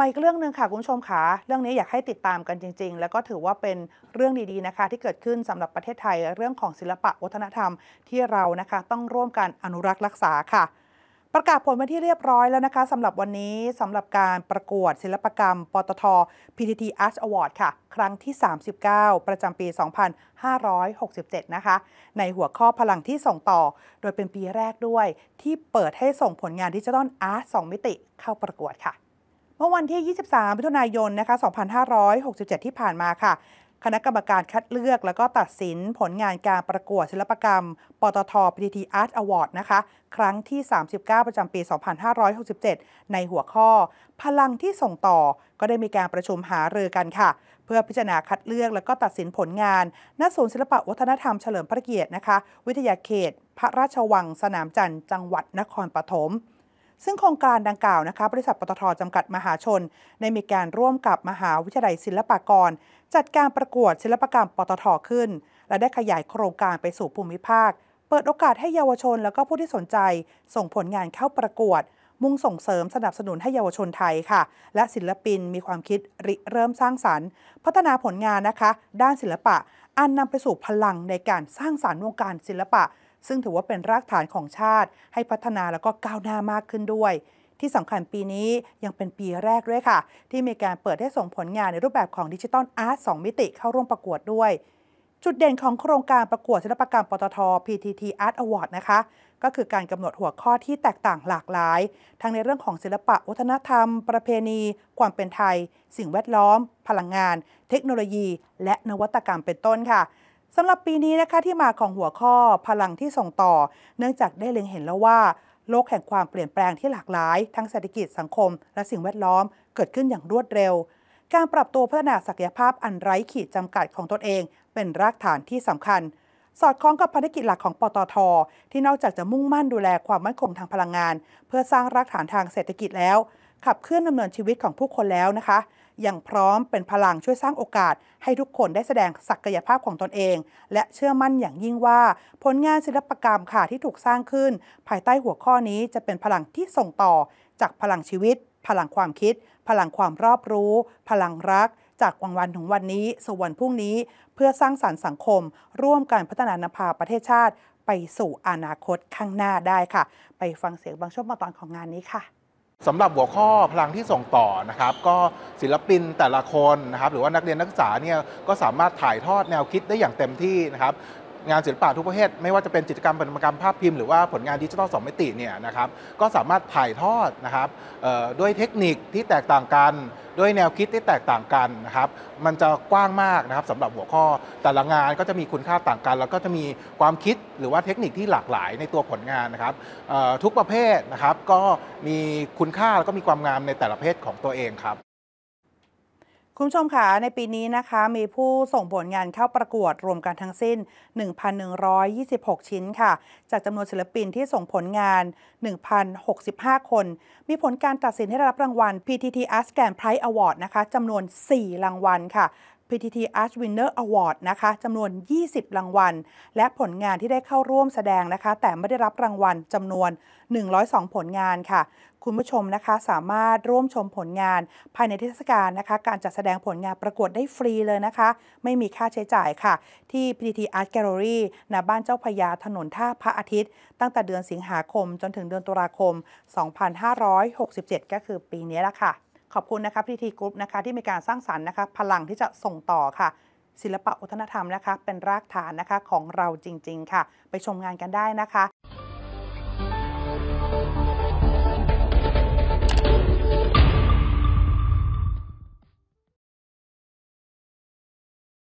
มาอีกเรื่องหนึ่งค่ะ คุณผู้ชมค่ะ เรื่องนี้อยากให้ติดตามกันจริงๆ แล้วก็ถือว่าเป็นเรื่องดีๆ นะคะ ที่เกิดขึ้นสำหรับประเทศไทยเรื่องของศิลปะวัฒนธรรมที่เรา นะคะต้องร่วมกันอนุรักษ์รักษาค่ะ ประกาศผลเป็นที่เรียบร้อยแล้วนะคะสำหรับวันนี้สำหรับการประกวดศิลปกรรม ปตท PTT Arts Award ค่ะ ครั้งที่ 39 ประจำปี 2567 นะคะ ในหัวข้อพลังที่ส่งต่อ โดยเป็นปีแรกด้วยที่เปิดให้ส่งผลงานดิจิทัลอาร์ตสมิติ เข้าประกวดค่ะเมื่อวันที่ 23 พฤศจิกายน นะคะ 2567 ที่ผ่านมาค่ะ คณะกรรมการคัดเลือกแล้วก็ตัดสินผลงานการประกวดศิลปกรรม ปตทีอาร์ตอวอร์ดนะคะ ครั้งที่ 39 ประจำปี 2567 ในหัวข้อ พลังที่ส่งต่อก็ได้มีการประชุมหารือกันค่ะ เพื่อพิจารณาคัดเลือกและก็ตัดสินผลงาน ณ ศูนย์ศิลปวัฒนธรรมเฉลิมพระเกียรตินะคะ วิทยาเขต พระราชวัง สนามจันทร์ จังหวัดนครปฐมซึ่งโครงการดังกล่าวนะคะบริษัทปตทจำกัดมหาชนได้มีการร่วมกับมหาวิทยาลัยศิลปากร จัดการประกวดศิลปกรรมปตทขึ้นและได้ขยายโครงการไปสู่ภูมิภาค เปิดโอกาสให้เยาวชนและก็ผู้ที่สนใจส่งผลงานเข้าประกวด มุ่งส่งเสริมสนับสนุนให้เยาวชนไทยค่ะ และศิลปินมีความคิดริเริ่มสร้างสารรค์ พัฒนาผลงานนะคะด้านศิลปะอันนำไปสู่พลังในการสร้างสารรค์วงการศิลปะซึ่งถือว่าเป็นรากฐานของชาติ ให้พัฒนาแล้วก็ก้าวหน้ามากขึ้นด้วย ที่สำคัญปีนี้ยังเป็นปีแรกด้วยค่ะ ที่มีการเปิดให้ส่งผลงานในรูปแบบของดิจิตอลอาร์ต2มิติเข้าร่วมประกวดด้วยจุดเด่นของโครงการประกวดศิลปกรรมปตท PTT Art Award นะคะ ก็คือการกำหนดหัวข้อที่แตกต่างหลากหลายทั้งในเรื่องของศิลปะวัฒนธรรม ประเพณี ความเป็นไทย สิ่งแวดล้อม พลังงาน เทคโนโลยี และนวัตกรรมเป็นต้นค่ะสำหรับปีนี้นะคะที่มาของหัวข้อ พลังที่ส่งต่อเนื่องจากได้เล็งเห็นแล้วว่า โลกแห่งความเปลี่ยนแปลงที่หลากหลาย ทั้งเศรษฐกิจสังคมและสิ่งแวดล้อมเกิดขึ้นอย่างรวดเร็ว การปรับตัวพัฒนาศักยภาพอันไร้ขีดจำกัดของตนเอง เป็นรากฐานที่สำคัญ สอดคล้องกับภารกิจหลักของปตทที่นอกจากจะมุ่งมั่นดูแลความมั่นคงทางพลังงาน เพื่อสร้างรากฐานทางเศรษฐกิจแล้ว ขับเคลื่อนดำเนินชีวิตของผู้คนแล้วนะคะยังพร้อมเป็นพลังช่วยสร้างโอกาสให้ทุกคนได้แสดงศักยภาพของตนเอง และเชื่อมั่นอย่างยิ่งว่า ผลงานศิลปกรรมค่ะที่ถูกสร้างขึ้น ภายใต้หัวข้อนี้จะเป็นพลังที่ส่งต่อจากพลังชีวิต พลังความคิด พลังความรอบรู้ พลังรัก จากวันวันถึงวันนี้สู่วันพรุ่งนี้ เพื่อสร้างสารรค์สังคม ร่วมการพัฒนานภาประเทศชาติ ไปสู่อนาคตข้างหน้าได้ค่ะ ไปฟังเสียงบางช่วงบางตอนของงานนี้ค่ะสำหรับหัวข้อพลังที่ส่งต่อนะครับ ก็ศิลปินแต่ละคนนะครับ หรือว่านักเรียนนักศึกษาเนี่ยก็สามารถถ่ายทอดแนวคิดได้อย่างเต็มที่นะครับงานศิลปะทุกประเภท ไม่ว่าจะเป็นจิตรกรรมปฏิมากรรมภาพพิมพ์หรือว่าผลงานดิจิทัลสองมิติเนี่ยนะครับ ก็สามารถถ่ายทอดนะครับด้วยเทคนิคที่แตกต่างกัน ด้วยแนวคิดที่แตกต่างกันนะครับมันจะกว้างมากนะครับสำหรับหัวข้อแต่ละงานก็จะมีคุณค่าต่างกัน แล้วก็จะมีความคิดหรือว่าเทคนิคที่หลากหลายในตัวผลงานนะครับทุกประเภทนะครับ ก็มีคุณค่าแล้วก็มีความงามในแต่ละเพศของตัวเองครับคุณผู้ชมคะในปีนี้นะคะ มีผู้ส่งผลงานเข้าประกวด รวมกันทั้งสิ้น 1,126 ชิ้นค่ะ จากจำนวนศิลปินที่ส่งผลงาน 1,065 คน มีผลการตัดสินให้รับรางวัล PTT a s c a n Prize Award นะคะจำนวน 4 รางวัลค่ะ PTT Arts Winner Award นะคะจำนวน 20 รางวัล และผลงานที่ได้เข้าร่วมแสดงนะคะ แต่ไม่ได้รับรางวัลจำนวน 102 ผลงานค่ะ คุณผู้ชมนะคะสามารถร่วมชมผลงานภายในเทศกาลนะคะ การจัดแสดงผลงานประกวดได้ฟรีเลยนะคะ ไม่มีค่าใช้จ่ายค่ะ ที่ PTT Art Gallery ณบ้านเจ้าพยาถนนท่าพระอาทิตย์ ตั้งแต่เดือนสิงหาคม จนถึงเดือนตุลาคม 2567 ก็คือปีนี้ละค่ะขอบคุณนะคะพิธีกรุ๊ปนะคะที่มีการสร้างสรรค์นะคะ พลังที่จะส่งต่อค่ะ ศิลปะวัฒนธรรมนะคะ เป็นรากฐานนะคะของเราจริงๆ ค่ะ ไปชมงานกันได้นะคะ